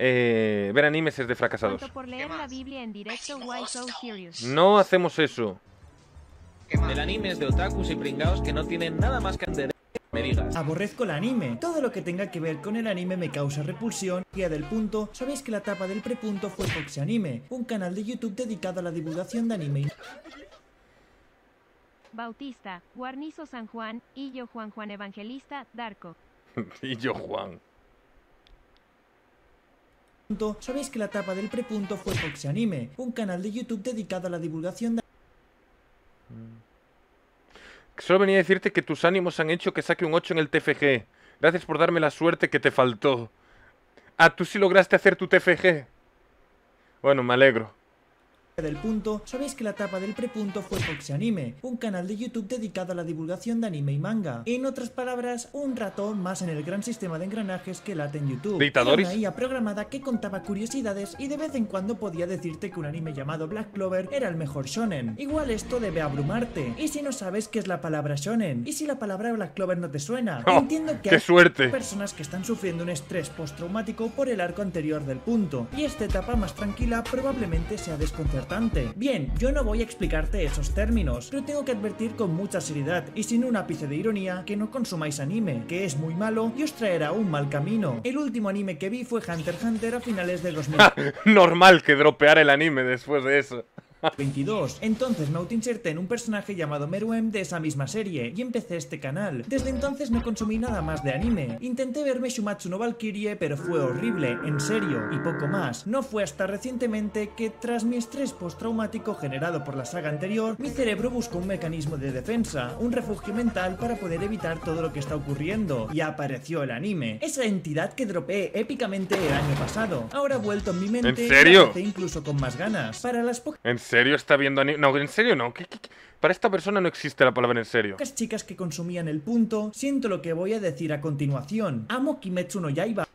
Eh, ver animes es de fracasados. No hacemos eso. El anime es de otakus y pringaos que no tienen nada más que hacer Me digas. Aborrezco el anime. Todo lo que tenga que ver con el anime me causa repulsión. Guía del punto. Sabéis que la tapa del prepunto fue Fox Anime, un canal de YouTube dedicado a la divulgación de anime. Bautista, Guarnizo San Juan, y yo Juan Juan Evangelista, Darko. yo Juan sabéis que la tapa del prepunto fue Fox Anime, un canal de YouTube dedicado a la divulgación de... Mm. Solo venía a decirte que tus ánimos han hecho que saque un 8 en el TFG. Gracias por darme la suerte que te faltó. Ah, tú sí lograste hacer tu TFG. Bueno, me alegro del punto, sabéis que la etapa del prepunto fue Fox Anime, un canal de YouTube dedicado a la divulgación de anime y manga. En otras palabras, un ratón más en el gran sistema de engranajes que late en YouTube. ¿Dictadores? una programada que contaba curiosidades y de vez en cuando podía decirte que un anime llamado Black Clover era el mejor shonen. Igual esto debe abrumarte. ¿Y si no sabes qué es la palabra shonen? ¿Y si la palabra Black Clover no te suena? Oh, entiendo que hay personas que están sufriendo un estrés postraumático por el arco anterior del punto, y esta etapa más tranquila probablemente sea desconcertante Bien, yo no voy a explicarte esos términos, pero tengo que advertir con mucha seriedad y sin un ápice de ironía que no consumáis anime, que es muy malo y os traerá un mal camino. El último anime que vi fue Hunter x Hunter a finales de 2000. Normal que dropear el anime después de eso. 22. Entonces me autoinserté en un personaje llamado Meruem de esa misma serie y empecé este canal. Desde entonces no consumí nada más de anime. Intenté verme Shumatsu no Valkyrie pero fue horrible, en serio, y poco más. No fue hasta recientemente que tras mi estrés postraumático generado por la saga anterior, mi cerebro buscó un mecanismo de defensa, un refugio mental para poder evitar todo lo que está ocurriendo, y apareció el anime. Esa entidad que dropeé épicamente el año pasado. Ahora vuelto en mi mente ¿En serio? incluso con más ganas. Para las pocas serio está viendo anime? No, en serio no. Para esta persona no existe la palabra en serio. Las chicas que consumían el punto, siento lo que voy a decir a continuación. Amo Kimetsu no Yaiba.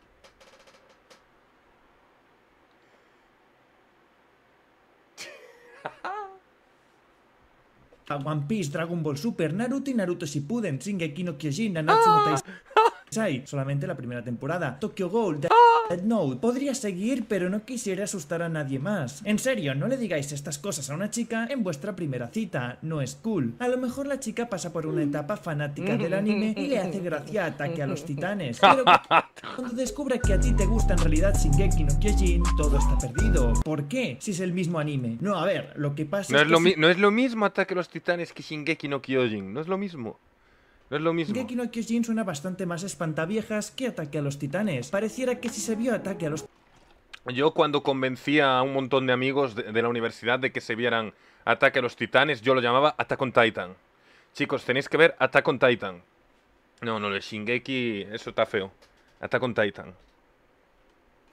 a One Piece, Dragon Ball Super, Naruto y Naruto Shippuden, Shingeki no Kyojin, Nanatsu no ah. Solamente la primera temporada. Tokyo Gold. Ah. Eh, no, podría seguir, pero no quisiera asustar a nadie más. En serio, no le digáis estas cosas a una chica en vuestra primera cita, no es cool. A lo mejor la chica pasa por una etapa fanática del anime y le hace gracia ataque a los titanes. Pero cuando descubre que a ti te gusta en realidad Shingeki no Kyojin, todo está perdido. ¿Por qué? Si es el mismo anime. No, a ver, lo que pasa es, que No es lo mismo ataque a los titanes que Shingeki no Kyojin, no es lo mismo. No es lo mismo. Geki no Kyojin suena bastante más espantaviejas que Ataque a los Titanes. Pareciera que si se vio Ataque a los... Yo cuando convencía a un montón de amigos de, la universidad de que se vieran Ataque a los Titanes, yo lo llamaba Attack con Titan. Chicos, tenéis que ver Attack con Titan. No, no, el Shingeki, eso está feo. Attack con Titan.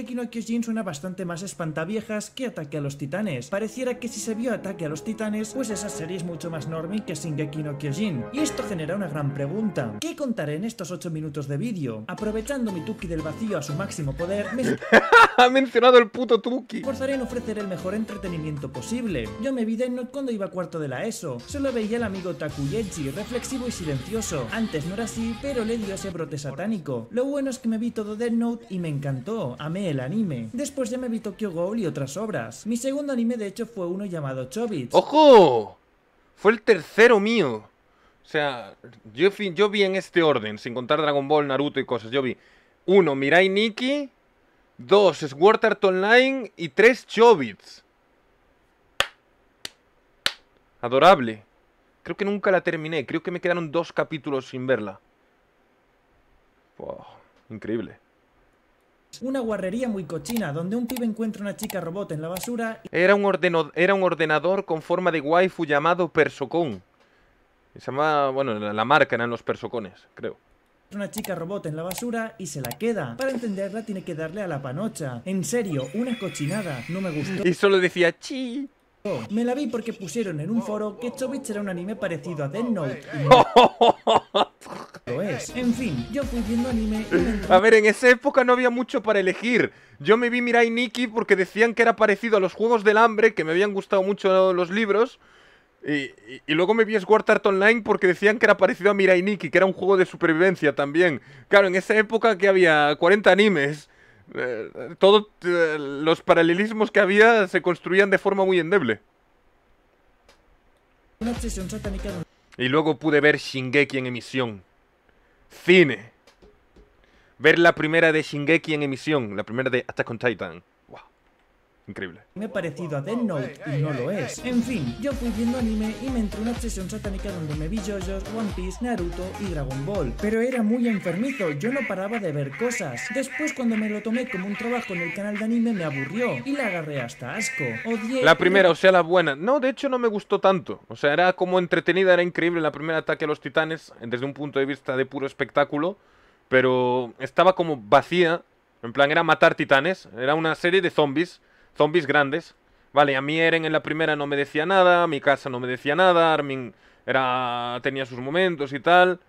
Shingeki no Kyojin suena bastante más espantaviejas que Ataque a los Titanes. Pareciera que si se vio Ataque a los Titanes, pues esa serie es mucho más normie que Shingeki no Kyojin. Y esto genera una gran pregunta. ¿Qué contaré en estos 8 minutos de vídeo? Aprovechando mi Tuki del vacío a su máximo poder, me... ha mencionado el puto Tuki. Forzaré en ofrecer el mejor entretenimiento posible. Yo me vi Dead Note cuando iba cuarto de la ESO. Solo veía al amigo Takuyechi, reflexivo y silencioso. Antes no era así, pero le dio ese brote satánico. Lo bueno es que me vi todo Dead Note y me encantó. Amé el anime. Después ya me vi Tokyo Ghoul y otras obras. Mi segundo anime de hecho fue uno llamado Chobits. ¡Ojo! Fue el tercero mío. O sea, yo, yo vi en este orden, sin contar Dragon Ball, Naruto y cosas. Yo vi uno Mirai Nikki, 2 Art Online y tres, Chobits. Adorable. Creo que nunca la terminé. Creo que me quedaron dos capítulos sin verla. increíble. Una guarrería muy cochina, donde un pibe encuentra una chica robot en la basura... Era, un Era un ordenador con forma de waifu llamado Persocon. Se llamaba. Bueno, la marca eran los Persocones, creo una chica robot en la basura y se la queda. Para entenderla tiene que darle a la panocha. En serio, una cochinada. No me gustó. Y solo decía chi. Me la vi porque pusieron en un foro que Chobits era un anime parecido a dead Note. es. En fin, yo fui viendo anime. a ver, en esa época no había mucho para elegir. Yo me vi Mirai Nikki porque decían que era parecido a los juegos del hambre, que me habían gustado mucho los libros. Y, luego me vi Sword Art Online porque decían que era parecido a Mirai Nikki, que era un juego de supervivencia también. Claro, en esa época que había 40 animes, eh, todos eh, los paralelismos que había se construían de forma muy endeble. Y luego pude ver Shingeki en emisión. Cine. Ver la primera de Shingeki en emisión, la primera de Attack on Titan. Increíble. Me he parecido a Death Note y no lo es. En fin, yo fui viendo anime y me entró una obsesión satánica donde me vi JoJo's, One Piece, Naruto y Dragon Ball. Pero era muy enfermizo, yo no paraba de ver cosas. Después cuando me lo tomé como un trabajo en el canal de anime me aburrió y la agarré hasta asco. La primera, o sea, la buena. No, de hecho no me gustó tanto. O sea, era como entretenida, era increíble la primera ataque a los titanes desde un punto de vista de puro espectáculo. Pero estaba como vacía. En plan, era matar titanes. Era una serie de zombies zombies grandes. Vale, a mí Eren en la primera no me decía nada, mi casa no me decía nada, Armin era, tenía sus momentos y tal.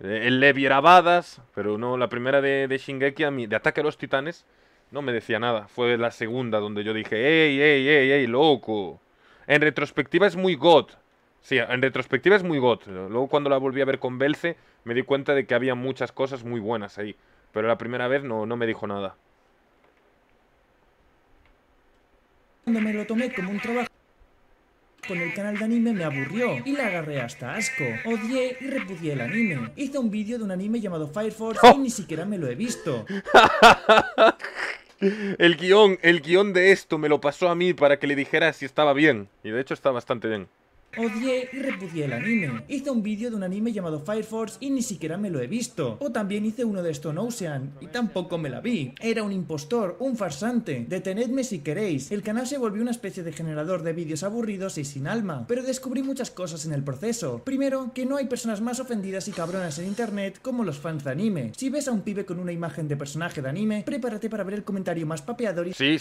Eh, el Levi era Badas, pero no, la primera de, Shingeki, a mí, de Ataque a los Titanes, no me decía nada. Fue la segunda donde yo dije, ¡ey, ey, ey, ey, loco! En retrospectiva es muy God. Sí, en retrospectiva es muy God. Luego cuando la volví a ver con Belce, me di cuenta de que había muchas cosas muy buenas ahí. Pero la primera vez no, no me dijo nada. Cuando me lo tomé como un trabajo con el canal de anime me aburrió y la agarré hasta asco. Odié y repudié el anime. Hice un vídeo de un anime llamado Fire Force y ni siquiera me lo he visto. el guión, el guión de esto me lo pasó a mí para que le dijera si estaba bien. Y de hecho está bastante bien. Odié y repudié el anime. Hice un vídeo de un anime llamado Fire Force y ni siquiera me lo he visto. O también hice uno de Stone Ocean y tampoco me la vi. Era un impostor, un farsante. Detenedme si queréis. El canal se volvió una especie de generador de vídeos aburridos y sin alma. Pero descubrí muchas cosas en el proceso. Primero, que no hay personas más ofendidas y cabronas en internet como los fans de anime. Si ves a un pibe con una imagen de personaje de anime, prepárate para ver el comentario más papeador y... Sí,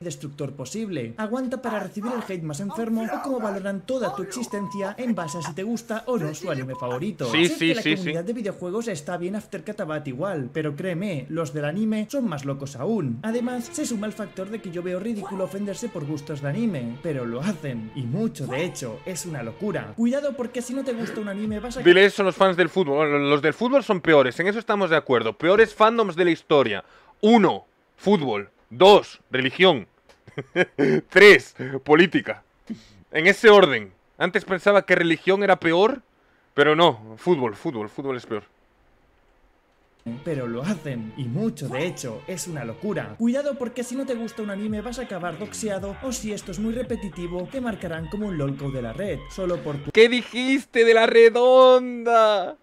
...destructor posible. Aguanta para recibir el hate más enfermo o como valoran todo toda tu existencia en base a si te gusta o no su anime favorito. Sí, sí sí, que la sí, de videojuegos está bien After Catabat igual, pero créeme, los del anime son más locos aún. Además, se suma el factor de que yo veo ridículo ofenderse por gustos de anime, pero lo hacen, y mucho de hecho, es una locura. Cuidado porque si no te gusta un anime vas a... Dile eso los fans del fútbol, los del fútbol son peores, en eso estamos de acuerdo, peores fandoms de la historia. Uno, fútbol. Dos, religión. Tres, política en ese orden. Antes pensaba que religión era peor, pero no, fútbol, fútbol, fútbol es peor. Pero lo hacen, y mucho de hecho, es una locura. Cuidado porque si no te gusta un anime vas a acabar doxeado o si esto es muy repetitivo te marcarán como un lolco de la red, solo por tu... ¿Qué dijiste de la redonda?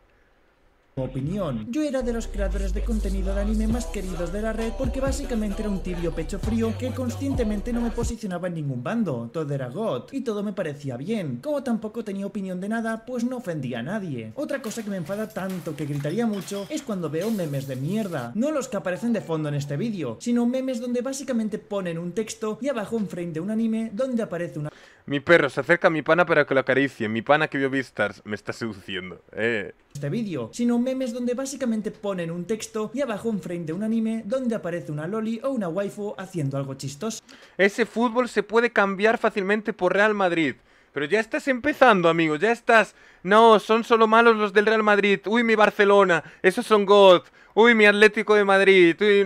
Opinión. Yo era de los creadores de contenido de anime más queridos de la red porque básicamente era un tibio pecho frío que conscientemente no me posicionaba en ningún bando, todo era god y todo me parecía bien. Como tampoco tenía opinión de nada, pues no ofendía a nadie. Otra cosa que me enfada tanto que gritaría mucho es cuando veo memes de mierda, no los que aparecen de fondo en este vídeo, sino memes donde básicamente ponen un texto y abajo un frame de un anime donde aparece una... Mi perro se acerca a mi pana para que lo acaricie. Mi pana que vio Beastars me está seduciendo. Eh. Este vídeo, sino memes donde básicamente ponen un texto y abajo un frame de un anime donde aparece una loli o una waifu haciendo algo chistoso. Ese fútbol se puede cambiar fácilmente por Real Madrid. Pero ya estás empezando, amigos, ya estás. No, son solo malos los del Real Madrid. Uy, mi Barcelona, esos son God. Uy, mi Atlético de Madrid, uy,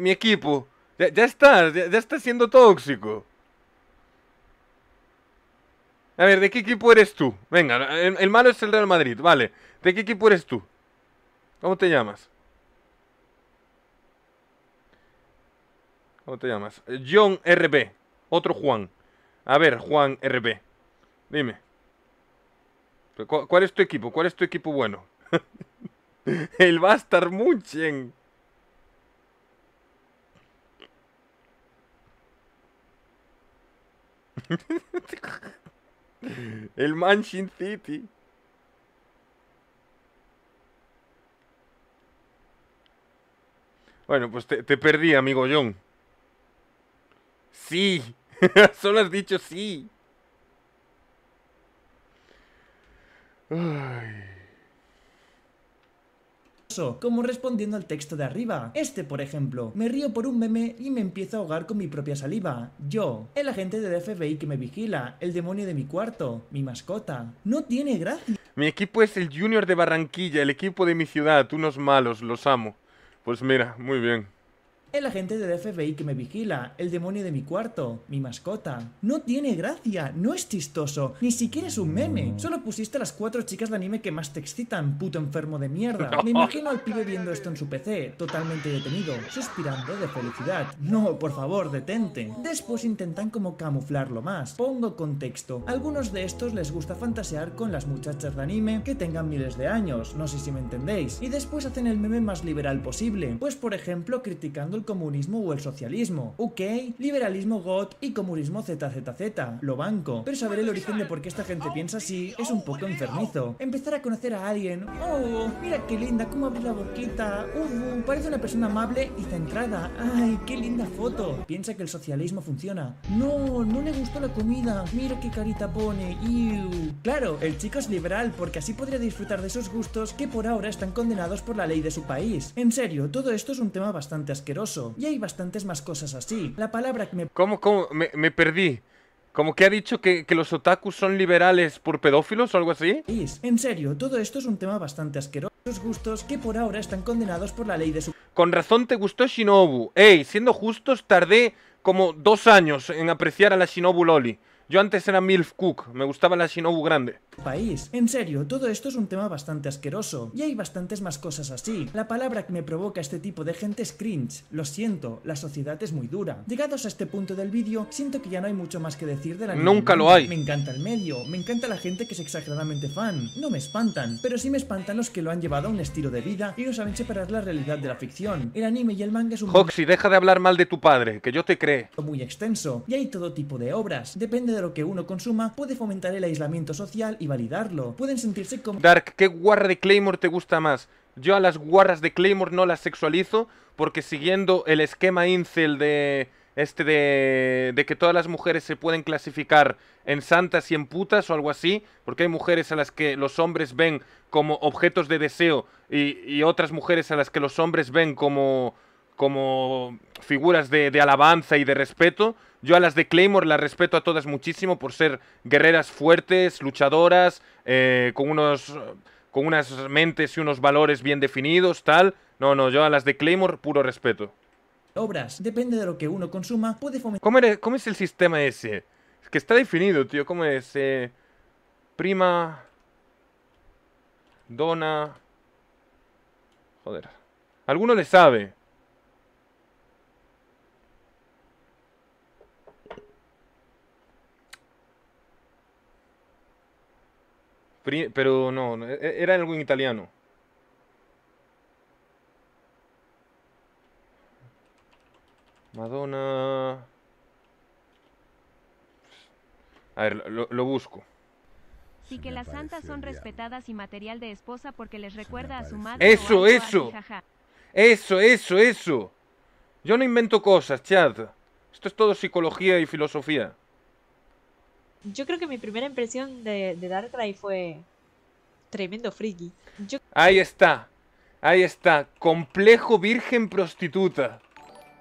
mi equipo. Ya, estás, ya, ya estás siendo tóxico. A ver, ¿de qué equipo eres tú? Venga, el, malo es el Real Madrid, vale. ¿De qué equipo eres tú? ¿Cómo te llamas? ¿Cómo te llamas? John RP. Otro Juan. A ver, Juan RB. Dime. ¿Cuál es tu equipo? ¿Cuál es tu equipo bueno? el Bastard Munchen. El Manchin City. Bueno, pues te, te perdí, amigo John. Sí. Solo has dicho sí como respondiendo al texto de arriba. Este, por ejemplo, me río por un meme y me empiezo a ahogar con mi propia saliva. Yo, el agente del FBI que me vigila, el demonio de mi cuarto, mi mascota. No tiene gracia. Mi equipo es el Junior de Barranquilla, el equipo de mi ciudad, unos malos, los amo. Pues mira, muy bien. El agente de FBI que me vigila, el demonio de mi cuarto, mi mascota. No tiene gracia, no es chistoso, ni siquiera es un meme. Solo pusiste las cuatro chicas de anime que más te excitan, puto enfermo de mierda. Me imagino al pibe viendo esto en su PC, totalmente detenido, suspirando de felicidad. No, por favor, detente. Después intentan como camuflarlo más. Pongo contexto. Algunos de estos les gusta fantasear con las muchachas de anime que tengan miles de años, no sé si me entendéis. Y después hacen el meme más liberal posible. Pues por ejemplo, criticando el comunismo o el socialismo. Ok, liberalismo GOT y comunismo ZZZ, lo banco. Pero saber el origen de por qué esta gente piensa así es un poco enfermizo. Empezar a conocer a alguien. Oh, mira qué linda, cómo abre la boquita. Uh, parece una persona amable y centrada. Ay, qué linda foto. Piensa que el socialismo funciona. No, no le gustó la comida. Mira qué carita pone. Iu. Claro, el chico es liberal porque así podría disfrutar de esos gustos que por ahora están condenados por la ley de su país. En serio, todo esto es un tema bastante asqueroso y hay bastantes más cosas así. La palabra que me... ¿Cómo, cómo? me, perdí. Como que ha dicho que, que, los otakus son liberales por pedófilos o algo así. En serio, todo esto es un tema bastante asqueroso. Los gustos que por ahora están condenados por la ley de su... Con razón te gustó Shinobu. Ey, siendo justos, tardé como dos años en apreciar a la Shinobu Loli. Yo antes era MILF Cook, me gustaba la Shinobu grande. País. En serio, todo esto es un tema bastante asqueroso. Y hay bastantes más cosas así. La palabra que me provoca este tipo de gente es cringe. Lo siento, la sociedad es muy dura. Llegados a este punto del vídeo, siento que ya no hay mucho más que decir de la Nunca lo hay. Me encanta el medio, me encanta la gente que es exageradamente fan. No me espantan, pero sí me espantan los que lo han llevado a un estilo de vida y no saben separar la realidad de la ficción. El anime y el manga es un... Hoxie, deja de hablar mal de tu padre, que yo te cree. Muy extenso, y hay todo tipo de obras. Depende de que uno consuma puede fomentar el aislamiento social y validarlo. Pueden sentirse como... Dark, ¿qué guarra de Claymore te gusta más? Yo a las guarras de Claymore no las sexualizo porque siguiendo el esquema incel de... Este de, de que todas las mujeres se pueden clasificar en santas y en putas o algo así, porque hay mujeres a las que los hombres ven como objetos de deseo y, y otras mujeres a las que los hombres ven como como figuras de, alabanza y de respeto. Yo a las de Claymore las respeto a todas muchísimo por ser guerreras fuertes, luchadoras, eh, con, unos, con unas mentes y unos valores bien definidos, tal. No, no, yo a las de Claymore puro respeto. Obras, depende de lo que uno consuma, puede ¿Cómo, es el sistema ese? Es que está definido, tío, ¿cómo es? Eh? prima... Dona... Joder. ¿Alguno le sabe? Pero no, e, e, era algo en italiano. Madonna. A ver, lo, busco. Sí que las santas son respetadas y material de esposa porque les recuerda a su madre. Eso, eso. Eso, eso, eso. Yo no invento cosas, Chad. Esto es todo psicología y filosofía yo creo que mi primera impresión de, Darkrai fue tremendo friki. Ahí está, ahí está, complejo virgen prostituta.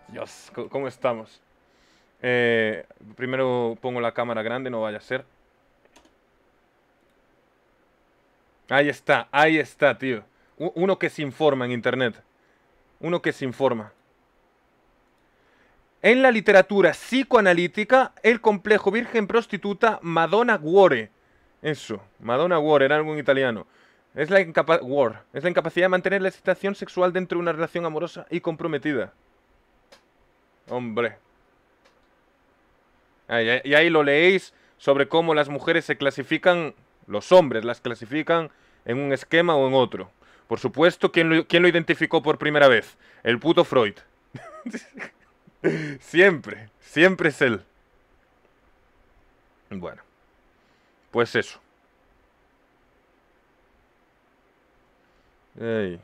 Dios, ¿cómo estamos? Eh, primero pongo la cámara grande, no vaya a ser. Ahí está, ahí está, tío. Uno que se informa en internet. Uno que se informa. En la literatura psicoanalítica, el complejo virgen prostituta Madonna Guore. Eso, Madonna Guore, era algo en italiano. Es la, war, es la incapacidad de mantener la excitación sexual dentro de una relación amorosa y comprometida. Hombre. y ahí lo leéis sobre cómo las mujeres se clasifican, los hombres las clasifican en un esquema o en otro. Por supuesto, ¿quién lo, quién lo identificó por primera vez? El puto Freud. siempre, siempre es él. Bueno, pues eso. Ey.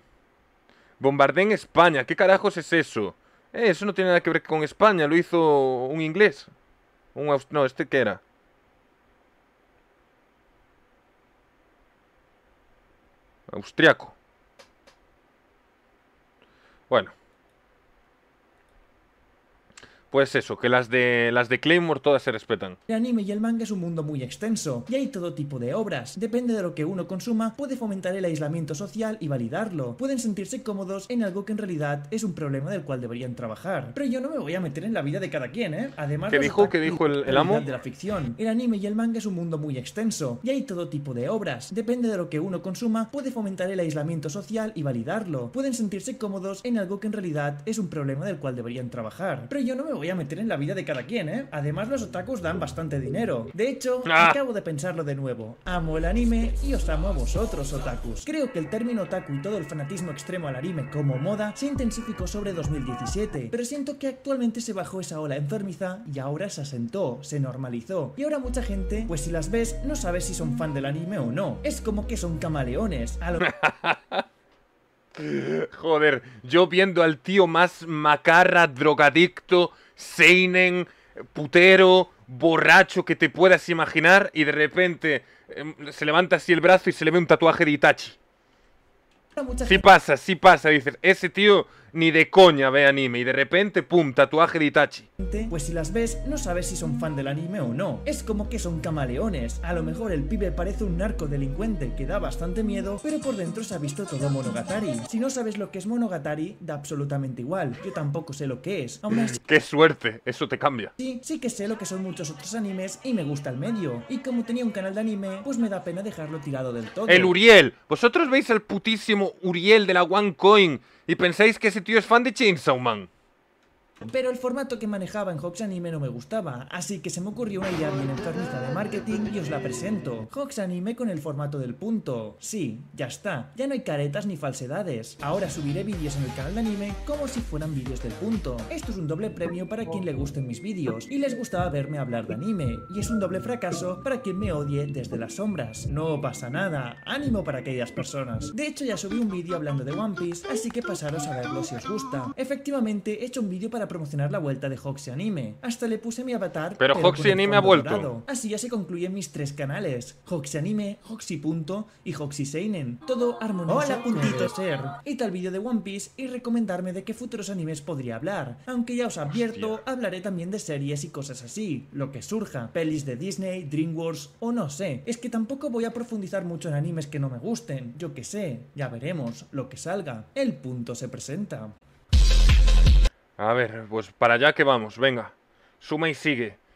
Bombardé en España, ¿qué carajos es eso? Eh, eso no tiene nada que ver con España, lo hizo un inglés. Un no, este que era. Austriaco. Bueno. Pues eso, que las de, las de Claymore todas se respetan. El anime y el manga es un mundo muy extenso, y hay todo tipo de obras. Depende de lo que uno consuma, puede fomentar el aislamiento social y validarlo. Pueden sentirse cómodos en algo que en realidad es un problema del cual deberían trabajar. Pero yo no me voy a meter en la vida de cada quien, ¿eh? Además, ¿Qué dijo, ¿Qué dijo el, el amo? De la ficción. El anime y el manga es un mundo muy extenso, y hay todo tipo de obras. Depende de lo que uno consuma, puede fomentar el aislamiento social y validarlo. Pueden sentirse cómodos en algo que en realidad es un problema del cual deberían trabajar. Pero yo no me voy voy a meter en la vida de cada quien, ¿eh? Además, los otakus dan bastante dinero. De hecho, ah. acabo de pensarlo de nuevo. Amo el anime y os amo a vosotros, otakus. Creo que el término otaku y todo el fanatismo extremo al anime como moda se intensificó sobre 2017, pero siento que actualmente se bajó esa ola enfermiza y ahora se asentó, se normalizó. Y ahora mucha gente, pues si las ves, no sabes si son fan del anime o no. Es como que son camaleones. Joder, yo viendo al tío más macarra, drogadicto, seinen, putero, borracho que te puedas imaginar y de repente em, se levanta así el brazo y se le ve un tatuaje de Itachi. Sí pasa, sí pasa, dices, ese tío ni de coña ve anime y de repente, pum, tatuaje de Itachi. Pues si las ves, no sabes si son fan del anime o no. Es como que son camaleones. A lo mejor el pibe parece un narco delincuente que da bastante miedo, pero por dentro se ha visto todo Monogatari. Si no sabes lo que es Monogatari, da absolutamente igual. Yo tampoco sé lo que es. ¡Qué suerte! Eso te cambia. Sí, sí que sé lo que son muchos otros animes y me gusta el medio. Y como tenía un canal de anime, pues me da pena dejarlo tirado del todo. ¡El Uriel! ¿Vosotros veis al putísimo Uriel de la OneCoin y pensáis que ese tío es fan de Chainsaw Man. Pero el formato que manejaba en Hawks Anime no me gustaba, así que se me ocurrió una idea bien encarnizada de marketing y os la presento. Hawks Anime con el formato del punto. Sí, ya está. Ya no hay caretas ni falsedades. Ahora subiré vídeos en el canal de anime como si fueran vídeos del punto. Esto es un doble premio para quien le gusten mis vídeos y les gustaba verme hablar de anime. Y es un doble fracaso para quien me odie desde las sombras. No pasa nada. Ánimo para aquellas personas. De hecho ya subí un vídeo hablando de One Piece, así que pasaros a verlo si os gusta. Efectivamente, he hecho un vídeo para promocionar la vuelta de Hoxie Anime. Hasta le puse mi avatar. Pero, Anime ha vuelto. Así ya se concluyen mis tres canales: Hoxie Anime, Hoxie Punto y Hoxie Seinen. Todo armonioso. Hola, ser. Y tal vídeo de One Piece y recomendarme de qué futuros animes podría hablar. Aunque ya os advierto, hablaré también de series y cosas así, lo que surja, pelis de Disney, DreamWorks o no sé. Es que tampoco voy a profundizar mucho en animes que no me gusten, yo que sé, ya veremos lo que salga. El punto se presenta. A ver, pues para allá que vamos, venga. Suma y sigue.